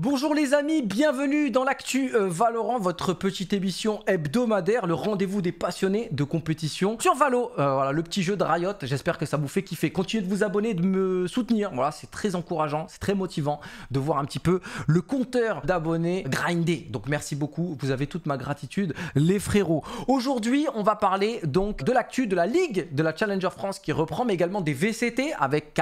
Bonjour les amis, bienvenue dans l'actu euh, Valorant, votre petite émission hebdomadaire, le rendez-vous des passionnés de compétition sur Valo. Euh, voilà, le petit jeu de Riot, j'espère que ça vous fait kiffer. Continuez de vous abonner, de me soutenir. Voilà, c'est très encourageant, c'est très motivant de voir un petit peu le compteur d'abonnés grinder. Donc merci beaucoup, vous avez toute ma gratitude les frérots. Aujourd'hui, on va parler donc de l'actu de la Ligue de la Challenger France qui reprend mais également des VCT avec k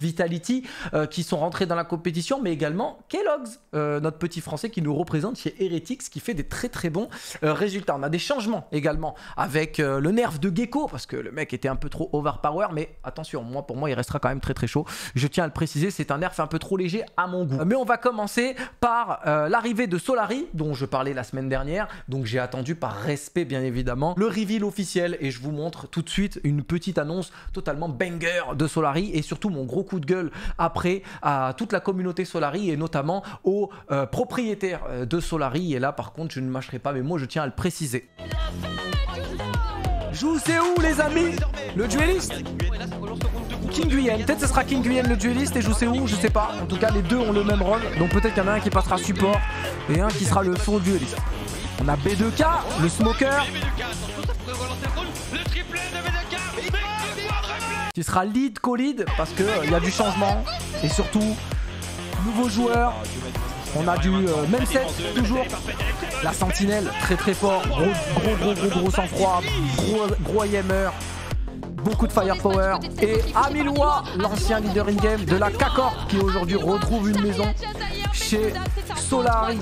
Vitality euh, qui sont rentrés dans la compétition mais également Kellogg's euh, notre petit français qui nous représente chez Heretics, qui fait des très très bons euh, résultats. On a des changements également avec euh, le nerf de Gecko, parce que le mec était un peu trop overpower, mais attention, moi pour moi il restera quand même très très chaud. Je tiens à le préciser, c'est un nerf un peu trop léger à mon goût. Mais on va commencer par l'arrivée de Solari, dont je parlais la semaine dernière, donc j'ai attendu par respect bien évidemment, le reveal officiel, et je vous montre tout de suite une petite annonce totalement banger de Solari, et surtout mon gros coup de gueule après à toute la communauté Solari, et notamment euh, propriétaire euh, de Solari. Et là, par contre, je ne mâcherai pas Mais moi je tiens à le préciser. Joue, c'est où, les amis Le dueliste King Guyen, peut-être ce sera King Guyen le dueliste et je sais où, je sais pas. En tout cas, les deux ont le même rôle, donc peut-être qu'il y en a un qui passera support et un qui sera le faux dueliste. On a B2K, le smoker. Qui sera lead co parce qu'il euh, y a du changement et surtout Nouveau joueur, On a du euh, même set toujours. La sentinelle, très très fort. Gros gros gros gros sang-froid. Gros, gros Beaucoup de firepower. Et Amiloua, l'ancien leader in-game de la k qui aujourd'hui retrouve une maison chez Solari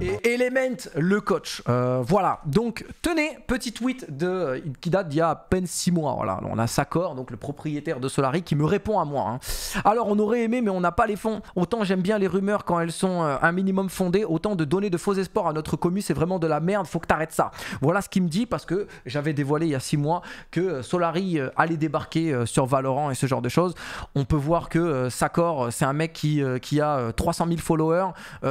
et Element, le coach. Euh, voilà, donc tenez, petit tweet de, qui date d'il y a à peine 6 mois. Voilà, on a Saccor donc le propriétaire de Solari, qui me répond à moi. Hein. Alors on aurait aimé, mais on n'a pas les fonds. Autant j'aime bien les rumeurs quand elles sont euh, un minimum fondées, autant de donner de faux espoirs à notre commu, c'est vraiment de la merde, faut que arrêtes ça. Voilà ce qu'il me dit parce que j'avais dévoilé il y a 6 mois que euh, Solari allait débarquer sur Valorant et ce genre de choses. On peut voir que Saccor c'est un mec qui, qui a 300 000 followers.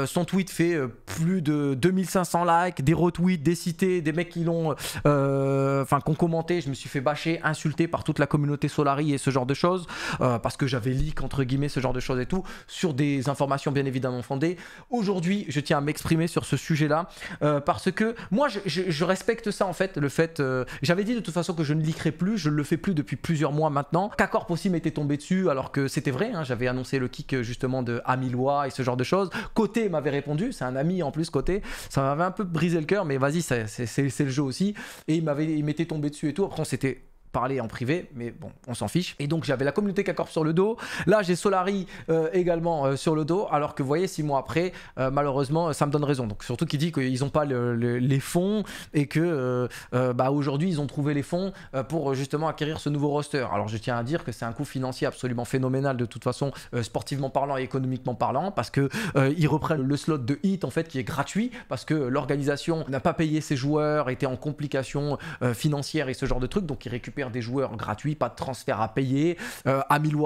son tweet fait plus de 2500 likes, des retweets, des cités, des mecs qui l'ont, euh, enfin, qui ont commenté. Je me suis fait bâcher, insulté par toute la communauté Solari et ce genre de choses euh, parce que j'avais leak entre guillemets ce genre de choses et tout sur des informations bien évidemment fondées. Aujourd'hui, je tiens à m'exprimer sur ce sujet-là euh, parce que moi, je, respecte ça en fait, le fait. j'avais dit de toute façon que je ne leakerais plus, je ne le fais plus depuis plusieurs mois maintenant. Qu'Accorp aussi m'était tombé dessus alors que c'était vrai. Hein, j'avais annoncé le kick justement de Amilois et ce genre de choses. Côté m'avait répondu, c'est un ami en plus côté. Ça m'avait un peu brisé le cœur, mais vas-y, c'est le jeu aussi. Et il m'avait, il m'était tombé dessus et tout. Après, c'était parler en privé, mais bon, on s'en fiche. Et donc j'avais la communauté k sur le dos. Là, j'ai Solari euh, également euh, sur le dos. Alors que vous voyez, six mois après, euh, malheureusement, ça me donne raison. Donc surtout qu'il dit qu'ils n'ont pas les fonds et que bah, aujourd'hui, ils ont trouvé les fonds pour justement acquérir ce nouveau roster. Alors je tiens à dire que c'est un coût financier absolument phénoménal de toute façon, sportivement parlant et économiquement parlant, parce que ils reprennent le slot de hit en fait qui est gratuit parce que l'organisation n'a pas payé ses joueurs, était en complications financière et ce genre de trucs, donc ils récupèrent des joueurs gratuits, pas de transfert à payer. Euh,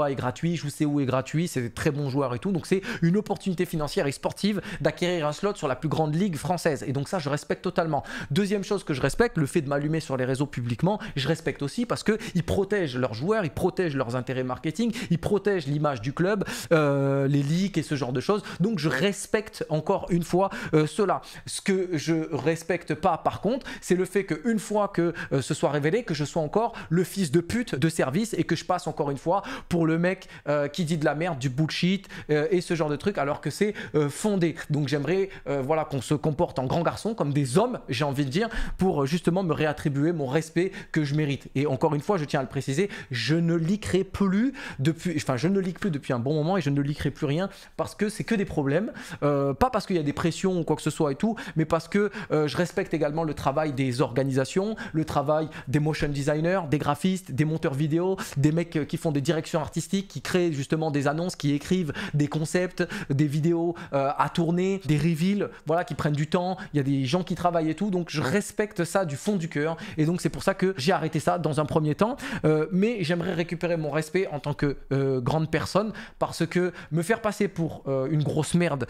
est gratuit, je sais où est gratuit, c'est très bon joueur et tout. Donc c'est une opportunité financière et sportive d'acquérir un slot sur la plus grande ligue française. Et donc ça, je respecte totalement. Deuxième chose que je respecte, le fait de m'allumer sur les réseaux publiquement, je respecte aussi parce que ils protègent leurs joueurs, ils protègent leurs intérêts marketing, ils protègent l'image du club, euh, les ligues et ce genre de choses. Donc je respecte encore une fois euh, cela. Ce que je respecte pas par contre, c'est le fait qu'une fois que euh, ce soit révélé, que je sois encore le fils de pute de service et que je passe encore une fois pour le mec euh, qui dit de la merde, du bullshit euh, et ce genre de truc alors que c'est euh, fondé. Donc j'aimerais voilà qu'on se comporte en grand garçon comme des hommes, j'ai envie de dire, pour justement me réattribuer mon respect que je mérite. Et encore une fois, je tiens à le préciser, je ne liquerai plus depuis, enfin je ne plus depuis un bon moment et je ne liquerai plus rien parce que c'est que des problèmes, pas parce qu'il y a des pressions ou quoi que ce soit et tout, mais parce que je respecte également le travail des organisations, le travail des motion designers, des graphistes, des monteurs vidéo, des mecs euh, qui font des directions artistiques, qui créent justement des annonces, qui écrivent des concepts, des vidéos euh, à tourner, des reveals, voilà, qui prennent du temps. Il y a des gens qui travaillent et tout. Donc je respecte ça du fond du cœur. Et donc c'est pour ça que j'ai arrêté ça dans un premier temps. Euh, mais j'aimerais récupérer mon respect en tant que grande personne parce que me faire passer pour une grosse merde,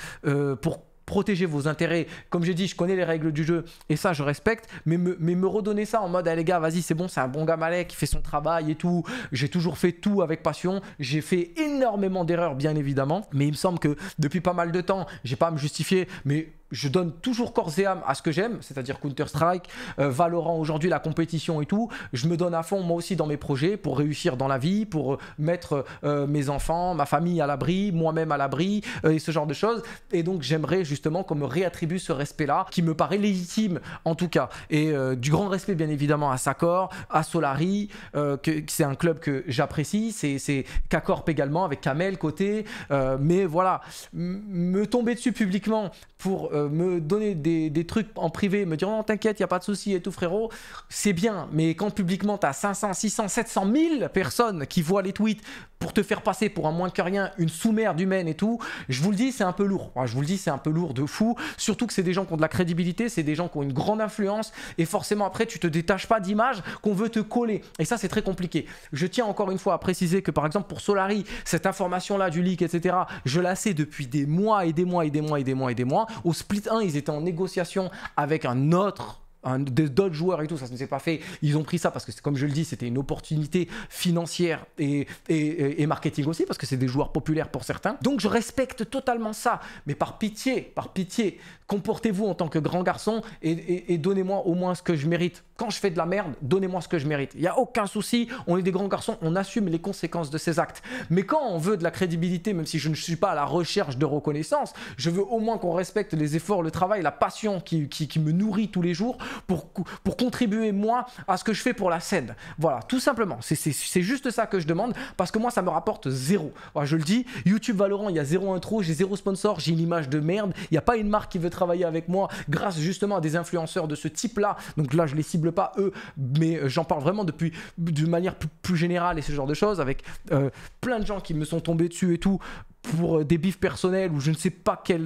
pour protéger vos intérêts. Comme j'ai dit, je connais les règles du jeu et ça, je respecte. Mais me, redonner ça en mode, ah, les gars, vas-y, c'est bon, c'est un bon gars malais qui fait son travail et tout. J'ai toujours fait tout avec passion. J'ai fait énormément d'erreurs, bien évidemment. Mais il me semble que depuis pas mal de temps, j'ai pas à me justifier. Mais je donne toujours corps et âme à ce que j'aime, c'est-à-dire Counter-Strike, euh, Valorant aujourd'hui, la compétition et tout. Je me donne à fond moi aussi dans mes projets pour réussir dans la vie, pour euh, mettre euh, mes enfants, ma famille à l'abri, moi-même à l'abri et ce genre de choses. Et donc j'aimerais justement qu'on me réattribue ce respect-là qui me paraît légitime en tout cas. Et du grand respect bien évidemment à Sakor, à Solari, que, c'est un club que j'apprécie, c'est Kakorp également avec Kamel côté. mais voilà, me tomber dessus publiquement pour euh, me donner des, trucs en privé, me dire non, oh, t'inquiète, il a pas de souci et tout, frérot, c'est bien. Mais quand publiquement, tu as 500, 600, 700 000 personnes qui voient les tweets pour te faire passer pour un moins que rien, une sous-merde humaine et tout, je vous le dis, c'est un peu lourd. je vous le dis, c'est un peu lourd de fou. Surtout que c'est des gens qui ont de la crédibilité, c'est des gens qui ont une grande influence. Et forcément, après, tu te détaches pas d'images qu'on veut te coller. Et ça, c'est très compliqué. Je tiens encore une fois à préciser que, par exemple, pour Solari, cette information-là du leak, etc., je la sais depuis des mois et des mois et des mois et des mois et des mois. Au Split 1, ils étaient en négociation avec un autre d'autres joueurs et tout, ça ne s'est pas fait. Ils ont pris ça parce que, comme je le dis, c'était une opportunité financière et, marketing aussi, parce que c'est des joueurs populaires pour certains. Donc je respecte totalement ça, mais par pitié, par pitié, comportez-vous en tant que grand garçon et donnez-moi au moins ce que je mérite quand je fais de la merde, donnez-moi ce que je mérite. Il n'y a aucun souci, on est des grands garçons, on assume les conséquences de ces actes. Mais quand on veut de la crédibilité, même si je ne suis pas à la recherche de reconnaissance, je veux au moins qu'on respecte les efforts, le travail, la passion qui, me nourrit tous les jours pour, pour contribuer, moi, à ce que je fais pour la scène. Voilà, tout simplement. C'est juste ça que je demande parce que moi, ça me rapporte zéro. je le dis, YouTube Valorant, il y a zéro intro, j'ai zéro sponsor, j'ai une image de merde, il n'y a pas une marque qui veut travailler avec moi grâce justement à des influenceurs de ce type-là. Donc là, je les cible pas eux, mais euh, j'en parle vraiment depuis de manière plus, générale et ce genre de choses avec euh, plein de gens qui me sont tombés dessus et tout pour euh, des bifs personnels ou je ne sais pas quel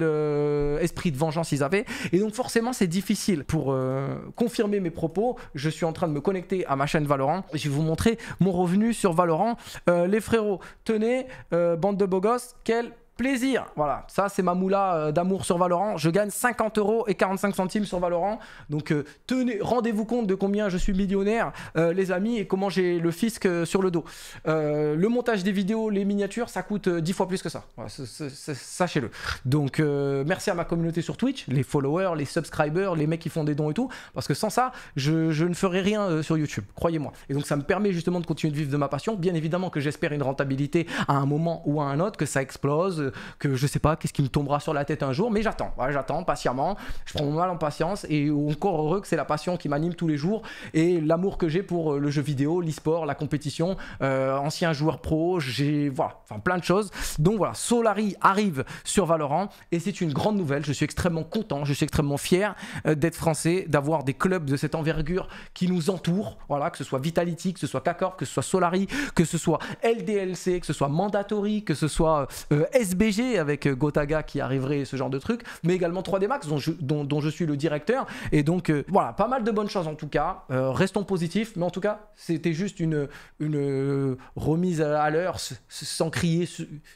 esprit de vengeance ils avaient. Et donc forcément c'est difficile. Pour confirmer mes propos, je suis en train de me connecter à ma chaîne Valorant. je vais vous montrer mon revenu sur Valorant. les frérots, tenez, bande de beaux gosses, quel plaisir. Voilà, ça c'est ma moula euh, d'amour sur Valorant. Je gagne 50 euros et 45 centimes sur Valorant. Donc euh, tenez, rendez-vous compte de combien je suis millionnaire, euh, les amis, et comment j'ai le fisc sur le dos. le montage des vidéos, les miniatures, ça coûte 10 fois plus que ça. Sachez-le. Donc merci à ma communauté sur Twitch, les followers, les subscribers, les mecs qui font des dons et tout, parce que sans ça, je, je ne ferais rien sur YouTube, croyez-moi. Et donc ça me permet justement de continuer de vivre de ma passion. Bien évidemment que j'espère une rentabilité à un moment ou à un autre, que ça explose que je sais pas, qu'est-ce qui me tombera sur la tête un jour, mais j'attends, j'attends patiemment, je prends mon mal en patience et encore heureux que c'est la passion qui m'anime tous les jours et l'amour que j'ai pour euh, le jeu vidéo, l'e-sport, la compétition, euh, ancien joueur pro, j'ai voilà, enfin plein de choses. Donc voilà, Solari arrive sur Valorant et c'est une grande nouvelle. Je suis extrêmement content, je suis extrêmement fier euh, d'être français, d'avoir des clubs de cette envergure qui nous entourent. Voilà, que ce soit Vitality, que ce soit Kakor, que ce soit Solari, que ce soit LDLC, que ce soit Mandatory, que ce soit SB BG avec euh, Gotaga qui arriverait, ce genre de truc, mais également 3D Max dont je, dont, je suis le directeur. Et donc euh, voilà, pas mal de bonnes choses en tout cas. Euh, restons positifs, mais en tout cas, c'était juste une, une remise à l'heure sans crier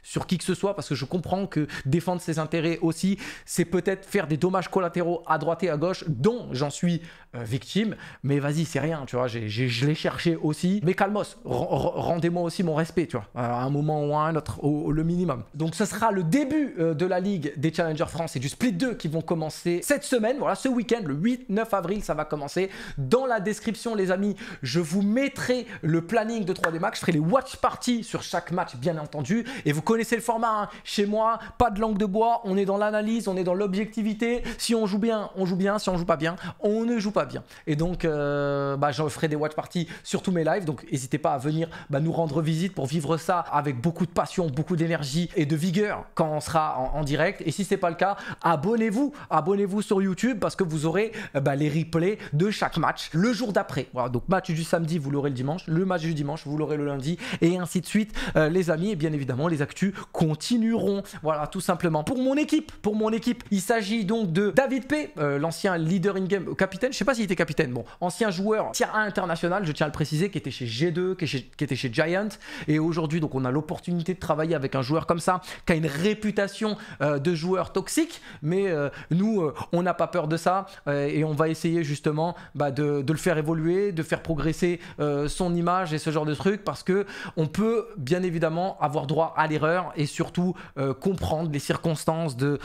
sur, qui que ce soit, parce que je comprends que défendre ses intérêts aussi, c'est peut-être faire des dommages collatéraux à droite et à gauche, dont j'en suis victime. Mais vas-y, c'est rien, tu vois, je l'ai cherché aussi. Mais calmos, rendez-moi aussi mon respect, tu vois, à un moment ou à un autre, au, le minimum. Donc ça, sera le début euh, de la Ligue des Challengers France et du Split 2 qui vont commencer cette semaine. Voilà, ce week-end, le 8-9 avril, ça va commencer. Dans la description, les amis, je vous mettrai le planning de 3D Max. Je ferai les watch parties sur chaque match, bien entendu. Et vous connaissez le format. Hein. Chez moi, pas de langue de bois. On est dans l'analyse, on est dans l'objectivité. Si on joue bien, on joue bien. Si on joue pas bien, on ne joue pas bien. Et donc, euh, bah, je j'en ferai des watch parties sur tous mes lives. Donc, n'hésitez pas à venir bah, nous rendre visite pour vivre ça avec beaucoup de passion, beaucoup d'énergie et de vigueur quand on sera en, direct. Et si c'est pas le cas, abonnez-vous, abonnez-vous sur YouTube parce que vous aurez euh, bah, les replays de chaque match le jour d'après. Voilà, donc match du samedi, vous l'aurez le dimanche, le match du dimanche, vous l'aurez le lundi, et ainsi de suite, euh, les amis. Et bien évidemment, les actus continueront. Voilà, tout simplement. Pour mon équipe, pour mon équipe, il s'agit donc de David P, euh, l'ancien leader in-game, capitaine, je sais pas s'il était capitaine, bon, ancien joueur tier 1 international, je tiens à le préciser, qui était chez G2, qui, chez, qui était chez Giant. Et aujourd'hui, donc, on a l'opportunité de travailler avec un joueur comme ça, a une réputation euh, de joueur toxique, mais euh, nous, euh, on n'a pas peur de ça et on va essayer justement bah, de, le faire évoluer, de faire progresser son image et ce genre de truc parce que on peut bien évidemment avoir droit à l'erreur et surtout comprendre les circonstances de,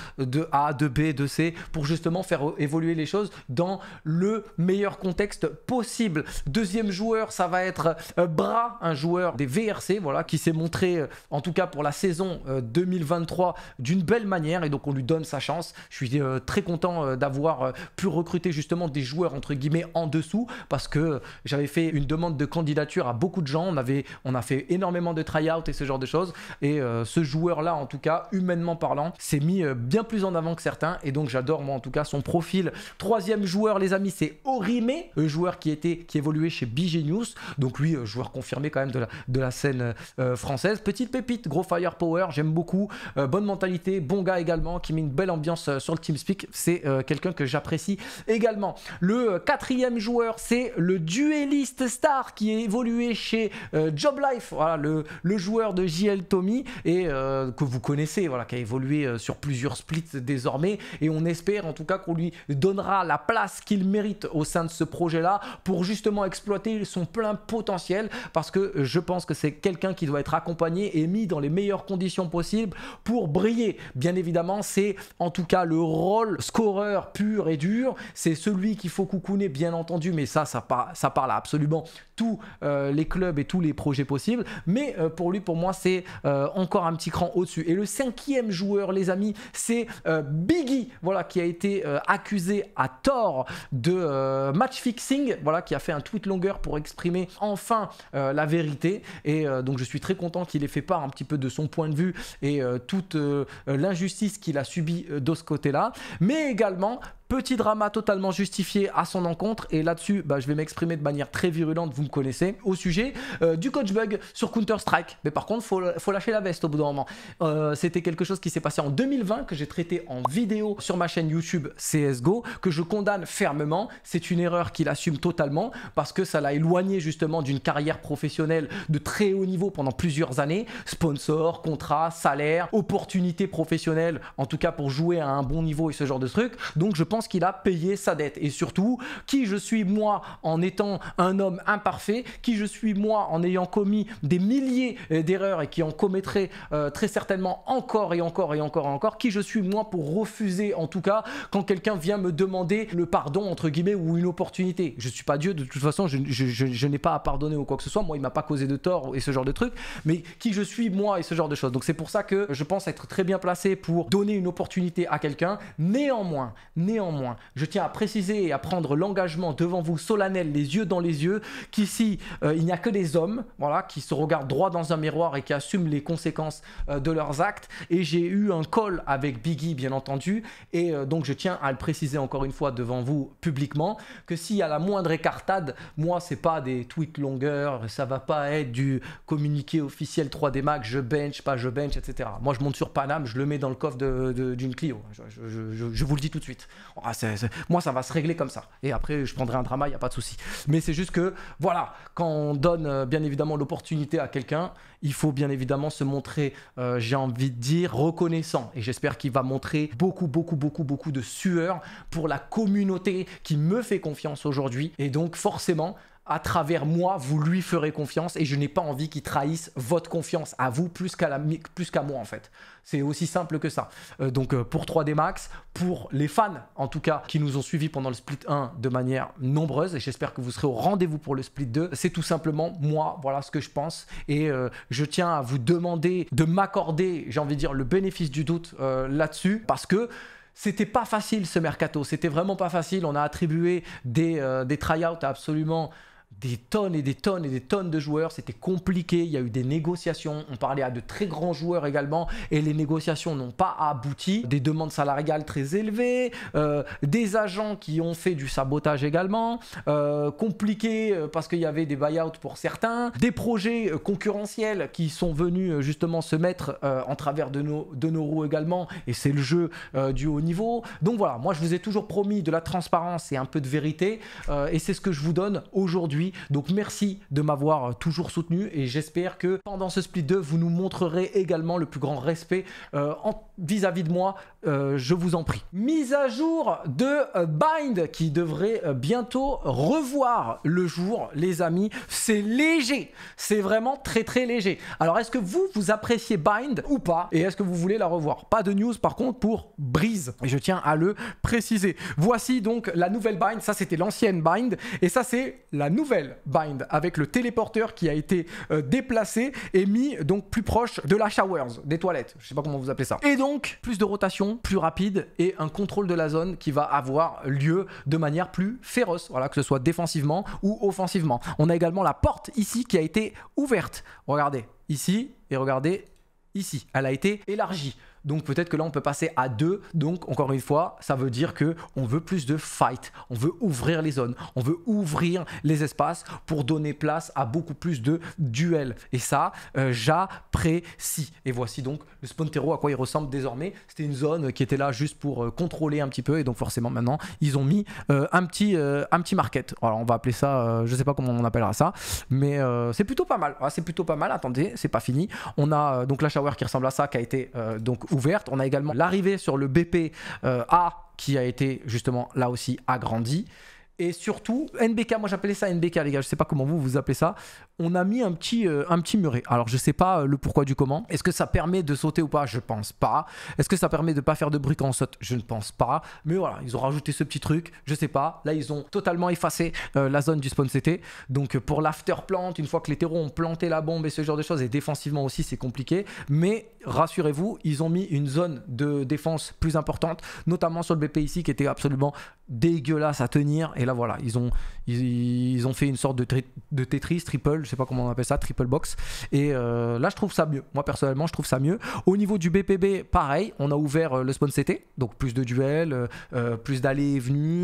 A, de B, de C pour justement faire évoluer les choses dans le meilleur contexte possible. Deuxième joueur, ça va être Bra, un joueur des VRC, voilà, qui s'est montré, en tout cas pour la saison de 2023 d'une belle manière et donc on lui donne sa chance. Je suis euh, très content euh, d'avoir euh, pu recruter justement des joueurs entre guillemets en dessous parce que j'avais fait une demande de candidature à beaucoup de gens. On, avait, on a fait énormément de try-out et ce genre de choses. Et ce joueur-là, en tout cas, humainement parlant, s'est mis bien plus en avant que certains. Et donc j'adore moi en tout cas son profil. Troisième joueur, les amis, c'est Orime un joueur qui était qui évoluait chez BG News. Donc lui, joueur confirmé quand même de de la scène française. Petite pépite, gros firepower, j'aime beaucoup. Euh, bonne mentalité, bon gars également, qui met une belle ambiance euh, sur le TeamSpeak. C'est euh, quelqu'un que j'apprécie également. Le quatrième joueur, c'est le duelliste star qui est évolué chez Joblife, voilà, le, joueur de JL Tommy, et que vous connaissez, voilà, qui a évolué sur plusieurs splits désormais. Et on espère en tout cas qu'on lui donnera la place qu'il mérite au sein de ce projet-là pour justement exploiter son plein potentiel parce que je pense que c'est quelqu'un qui doit être accompagné et mis dans les meilleures conditions possibles pour briller. Bien évidemment, c'est en tout cas le rôle scoreur pur et dur. C'est celui qu'il faut coucouner, bien entendu, mais ça, ça, ça parle à absolument tous euh, les clubs et tous les projets possibles. Mais euh, pour lui, pour moi, c'est euh, encore un petit cran au-dessus. Et le cinquième joueur, les amis, c'est Biggie, voilà, qui a été accusé à tort de match fixing, voilà, qui a fait un tweet longueur pour exprimer enfin la vérité. Et donc, je suis très content qu'il ait fait part un petit peu de son point de vue et euh, toute euh, l'injustice qu'il a subie euh, de ce côté-là, mais également Petit drama totalement justifié à son encontre. Et là-dessus, bah, je vais m'exprimer de manière très virulente, vous me connaissez, au sujet euh, du coach bug sur Counter-Strike. Mais par contre, faut, faut lâcher la veste au bout d'un moment. Euh, c'était quelque chose qui s'est passé en 2020, que j'ai traité en vidéo sur ma chaîne YouTube CSGO, que je condamne fermement. C'est une erreur qu'il assume totalement parce que ça l'a éloigné justement d'une carrière professionnelle de très haut niveau pendant plusieurs années. Sponsor, contrat, salaire, opportunité professionnelle, en tout cas pour jouer à un bon niveau et ce genre de truc. Donc je pense qu'il a payé sa dette. Et surtout, qui je suis moi en étant un homme imparfait, qui je suis moi en ayant commis des milliers euh, d'erreurs et qui en commettrait euh, très certainement encore et encore et encore et encore, qui je suis moi pour refuser en tout cas quand quelqu'un vient me demander le pardon entre guillemets ou une opportunité. Je ne suis pas Dieu, de toute façon je, n'ai pas à pardonner ou quoi que ce soit, moi il m'a pas causé de tort et ce genre de truc, mais qui je suis moi et ce genre de choses. Donc c'est pour ça que je pense être très bien placé pour donner une opportunité à quelqu'un. Néanmoins, néanmoins, moins. je tiens à préciser et à prendre l'engagement devant vous solennel, les yeux dans les yeux, qu'ici, euh, il n'y a que des hommes voilà, qui se regardent droit dans un miroir et qui assument les conséquences euh, de leurs actes. Et j'ai eu un call avec Biggie, bien entendu. Et euh, donc, je tiens à le préciser encore une fois devant vous publiquement que s'il y a la moindre écartade, moi, c'est pas des tweets longueurs, ça va pas être du communiqué officiel 3D Max, je bench, pas je bench, etc. Moi, je monte sur Panam, je le mets dans le coffre d'une Clio. je vous le dis tout de suite. Ah, moi ça va se régler comme ça. Et après, je prendrai un drama, il n'y a pas de souci. Mais c'est juste que, voilà, quand on donne euh, bien évidemment l'opportunité à quelqu'un, il faut bien évidemment se montrer, euh, j'ai envie de dire, reconnaissant. Et j'espère qu'il va montrer beaucoup, beaucoup, beaucoup, beaucoup de sueur pour la communauté qui me fait confiance aujourd'hui. Et donc forcément, à travers moi, vous lui ferez confiance et je n'ai pas envie qu'il trahisse votre confiance à vous plus qu'à qu'à moi en fait. C'est aussi simple que ça. Euh, donc euh, pour 3D Max, pour les fans en tout cas qui nous ont suivis pendant le split 1 de manière nombreuse et j'espère que vous serez au rendez-vous pour le split 2, c'est tout simplement moi, voilà ce que je pense et euh, je tiens à vous demander de m'accorder, j'ai envie de dire le bénéfice du doute là-dessus parce que c'était pas facile ce mercato, c'était vraiment pas facile, on a attribué des, des tryouts absolument des tonnes et des tonnes et des tonnes de joueurs. C'était compliqué. Il y a eu des négociations. On parlait à de très grands joueurs également. Et les négociations n'ont pas abouti. Des demandes salariales très élevées. Euh, des agents qui ont fait du sabotage également. Euh, compliqué euh, parce qu'il y avait des buyouts pour certains. Des projets concurrentiels qui sont venus justement se mettre en travers de nos, de nos roues également. Et c'est le jeu du haut niveau. Donc voilà, moi je vous ai toujours promis de la transparence et un peu de vérité. et c'est ce que je vous donne aujourd'hui donc merci de m'avoir euh, toujours soutenu et j'espère que pendant ce split 2, vous nous montrerez également le plus grand respect euh, vis-à-vis de moi. Euh, je vous en prie. Mise à jour de Bind qui devrait bientôt revoir le jour, les amis. C'est léger, c'est vraiment très très léger. Alors est-ce que vous, vous appréciez Bind ou pas Et est-ce que vous voulez la revoir Pas de news par contre pour Breeze. Et je tiens à le préciser. Voici donc la nouvelle Bind, ça c'était l'ancienne Bind, et ça c'est la nouvelle bind avec le téléporteur qui a été euh, déplacé et mis donc plus proche de la showers, des toilettes. Je sais pas comment vous appelez ça. Et donc, plus de rotation, plus rapide et un contrôle de la zone qui va avoir lieu de manière plus féroce. Voilà, que ce soit défensivement ou offensivement. On a également la porte ici qui a été ouverte. Regardez ici et regardez ici. Elle a été élargie. Donc peut-être que là on peut passer à deux. Donc encore une fois, ça veut dire que on veut plus de fight, on veut ouvrir les zones, on veut ouvrir les espaces pour donner place à beaucoup plus de duels. Et ça, euh, j'apprécie. Et voici donc le Spontero à quoi il ressemble désormais. C'était une zone qui était là juste pour euh, contrôler un petit peu et donc forcément maintenant ils ont mis euh, un petit un petit market. Alors on va appeler ça, je ne sais pas comment on appellera ça, mais c'est plutôt pas mal. Ah, c'est plutôt pas mal. Attendez, c'est pas fini. On a donc la shower qui ressemble à ça qui a été donc ouverte. On a également l'arrivée sur le BP euh, A qui a été justement là aussi agrandi. Et surtout, NBK, moi j'appelais ça NBK les gars, je sais pas comment vous vous appelez ça. On a mis un petit, euh, un petit muret. Alors je sais pas euh, le pourquoi du comment. Est-ce que ça permet de sauter ou pas Je pense pas. Est-ce que ça permet de pas faire de bruit quand on saute Je ne pense pas. Mais voilà, ils ont rajouté ce petit truc, je sais pas. Là ils ont totalement effacé la zone du spawn CT. Donc pour l'after plant, une fois que les terreaux ont planté la bombe et ce genre de choses, et défensivement aussi c'est compliqué. Mais rassurez-vous, ils ont mis une zone de défense plus importante, notamment sur le BP ici qui était absolument dégueulasse à tenir. Et là voilà, ils ont, ils, ont fait une sorte de, de Tetris, triple, je sais pas comment on appelle ça, triple box. Et euh, là, je trouve ça mieux. Moi personnellement, je trouve ça mieux. Au niveau du BPB, pareil, on a ouvert euh, le spawn CT, donc plus de duels, euh, plus d'allées et venues,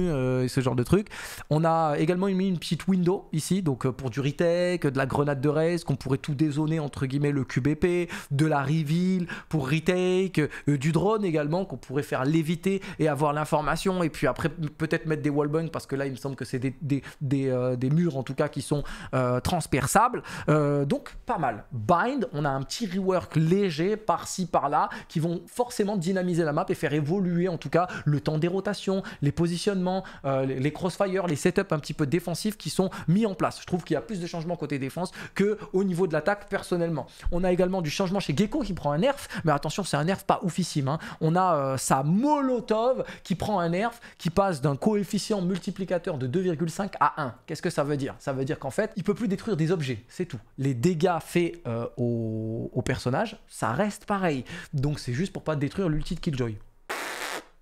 et ce genre de trucs. On a également mis une petite window ici, donc pour du retake, de la grenade de race, qu'on pourrait tout dézoner entre guillemets le QBP, de la rivie pour retake, euh, du drone également qu'on pourrait faire léviter et avoir l'information et puis après peut-être mettre des wallbangs parce que là il me semble que c'est des, des, des, euh, murs en tout cas qui sont euh, transperçables. donc pas mal. Bind, on a un petit rework léger par-ci par-là qui vont forcément dynamiser la map et faire évoluer en tout cas le temps des rotations, les positionnements, les, crossfires crossfire, les setups un petit peu défensifs qui sont mis en place. Je trouve qu'il y a plus de changements côté défense que au niveau de l'attaque personnellement. On a également du changement chez Gecko qui prend un nerf, mais attention, c'est un nerf pas oufissime. Hein. On a euh, sa Molotov qui prend un nerf qui passe d'un coefficient multiplicateur de 2,5 à 1. Qu'est-ce que ça veut dire Ça veut dire qu'en fait, il peut plus détruire des objets, c'est tout. Les dégâts faits euh, au, personnage, ça reste pareil. Donc c'est juste pour pas détruire l'ulti de Killjoy.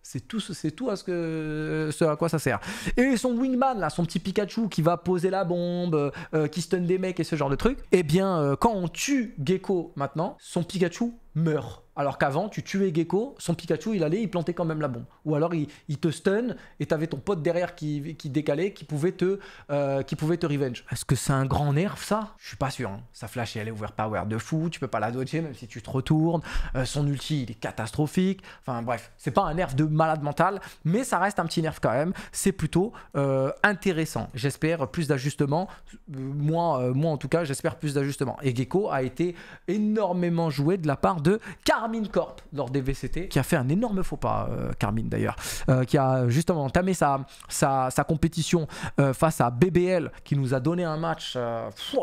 C'est tout, c'est tout à ce, que, à quoi ça sert. Et son wingman, là, son petit Pikachu qui va poser la bombe, euh, qui stun des mecs et ce genre de truc. Eh bien, quand on tue Gecko maintenant, son Pikachu meurt. Alors qu'avant, tu tuais Gecko, son Pikachu, il allait, il plantait quand même la bombe. Ou alors, il, il te stun et t'avais ton pote derrière qui, décalait, qui pouvait te, euh, qui pouvait te revenge. Est-ce que c'est un grand nerf, ça Je suis pas sûr. Hein. Sa flash, elle est power de fou, tu peux pas la dodger même si tu te retournes. Euh, son ulti, il est catastrophique. Enfin bref, c'est pas un nerf de malade mental, mais ça reste un petit nerf quand même. C'est plutôt euh, intéressant. J'espère plus d'ajustements. moi, moi, en tout cas, j'espère plus d'ajustements. Et Gecko a été énormément joué de la part de Carmine Corp lors des VCT, qui a fait un énorme faux pas, euh, Carmine d'ailleurs, euh, qui a justement entamé sa, sa, compétition euh, face à BBL, qui nous a donné un match oh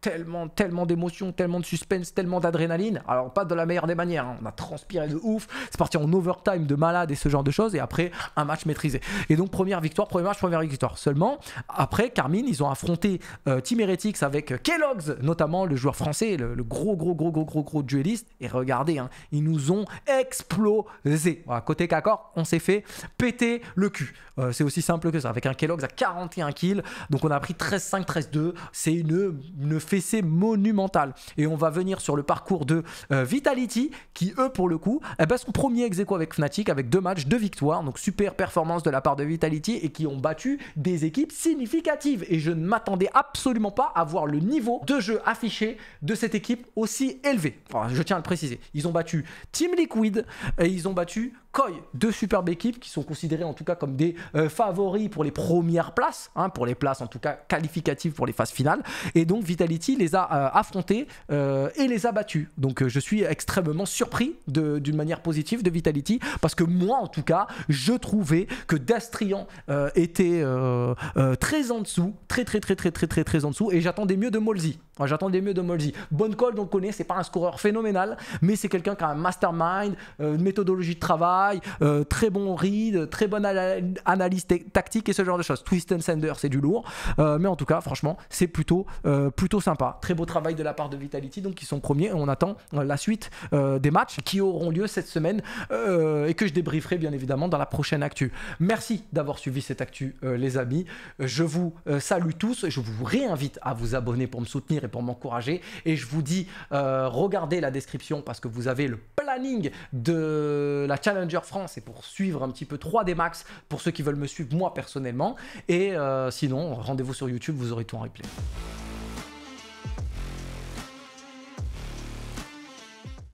tellement, tellement d'émotions, tellement de suspense, tellement d'adrénaline. Alors, pas de la meilleure des manières. Hein. On a transpiré de ouf. C'est parti en overtime de malade et ce genre de choses. Et après, un match maîtrisé. Et donc, première victoire, premier match, première victoire. Seulement, après, Carmine, ils ont affronté euh, Team Heretics avec Kellogg's, notamment le joueur français, le, gros, gros, gros, gros, gros, gros dueliste. Et regardez, hein, ils nous ont explosé. à côté qu'accord on s'est fait péter le cul. Euh, c'est aussi simple que ça. Avec un Kellogg's à 41 kills. Donc, on a pris 13-5, 13-2. C'est une, une fessée monumental Et on va venir sur le parcours de euh, Vitality, qui eux, pour le coup, eh ben, sont premiers ex avec Fnatic, avec deux matchs, deux victoires. Donc super performance de la part de Vitality et qui ont battu des équipes significatives. Et je ne m'attendais absolument pas à voir le niveau de jeu affiché de cette équipe aussi élevé. je tiens à le préciser. Ils ont battu Team Liquid et ils ont battu Coy deux superbes équipes qui sont considérées en tout cas comme des euh, favoris pour les premières places, hein, pour les places en tout cas qualificatives pour les phases finales. Et donc Vitality les a euh, affrontés euh, et les a battus. Donc je suis extrêmement surpris d'une manière positive de Vitality parce que moi en tout cas, je trouvais que Dastrian était très en dessous, très très très très très très très en dessous et j'attendais mieux de Molzy. J'attendais mieux de Molzy. Bonne call, on connaît, c'est pas un scoreur phénoménal, mais c'est quelqu'un qui a un mastermind, une méthodologie de travail euh, très bon read, très bonne analyse tactique et ce genre de choses. Twist and Sender, c'est du lourd, euh, mais en tout cas, franchement, c'est plutôt, euh, plutôt sympa. Très beau travail de la part de Vitality, donc ils sont premiers on attend la suite des matchs qui auront lieu cette semaine et que je débrieferai bien évidemment dans la prochaine actu. Merci d'avoir suivi cette actu, les amis. Je vous salue tous, je vous réinvite à vous abonner pour me soutenir et pour m'encourager et je vous dis regardez la description parce que vous avez le planning de la challenge France et pour suivre un petit peu 3D Max pour ceux qui veulent me suivre moi personnellement. Et euh, sinon, rendez-vous sur YouTube, vous aurez tout en replay.